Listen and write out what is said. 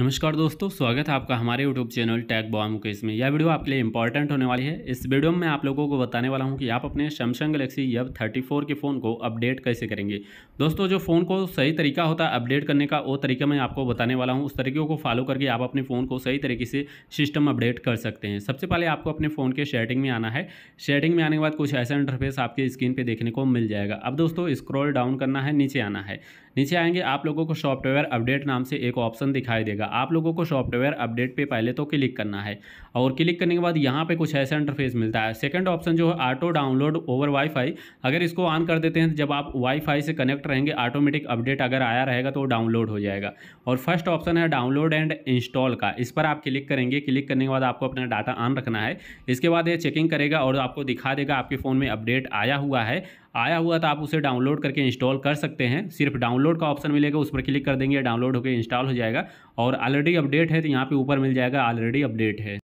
नमस्कार दोस्तों स्वागत है आपका हमारे यूट्यूब चैनल टैग बॉम के में यह वीडियो आपके लिए इंपॉर्टेंट होने वाली है इस वीडियो में मैं आप लोगों को बताने वाला हूं कि आप अपने सैमसंग गलेक्सी यब 34 के फ़ोन को अपडेट कैसे करेंगे दोस्तों जो फ़ोन को सही तरीका होता है अपडेट करने का वो तरीका मैं आपको बताने वाला हूँ उस तरीके को फॉलो करके आप अपने फ़ोन को सही तरीके से सिस्टम अपडेट कर सकते हैं सबसे पहले आपको अपने फ़ोन के शेटिंग में आना है शेटिंग में आने के बाद कुछ ऐसा इंटरफेस आपके स्क्रीन पर देखने को मिल जाएगा अब दोस्तों स्क्रॉल डाउन करना है नीचे आना है नीचे आएंगे आप लोगों को सॉफ्टवेयर अपडेट नाम से एक ऑप्शन दिखाई देगा आप लोगों को सॉफ्टवेयर अपडेट पे पहले तो क्लिक करना है और क्लिक करने के बाद यहाँ पे कुछ ऐसा इंटरफेस मिलता है सेकंड ऑप्शन जो है ऑटो डाउनलोड ओवर वाईफाई अगर इसको ऑन कर देते हैं जब आप वाईफाई से कनेक्ट रहेंगे ऑटोमेटिक अपडेट अगर आया रहेगा तो डाउनलोड हो जाएगा और फर्स्ट ऑप्शन है डाउनलोड एंड इंस्टॉल का इस पर आप क्लिक करेंगे क्लिक करने के बाद आपको अपना डाटा ऑन रखना है इसके बाद ये चेकिंग करेगा और आपको दिखा देगा आपके फ़ोन में अपडेट आया हुआ है आया हुआ तो आप उसे डाउनलोड करके इंस्टॉल कर सकते हैं सिर्फ डाउनलोड का ऑप्शन मिलेगा उस पर क्लिक कर देंगे डाउनलोड होकर इंस्टॉल हो जाएगा और ऑलरेडी अपडेट है तो यहाँ पर ऊपर मिल जाएगा ऑलरेडी अपडेट है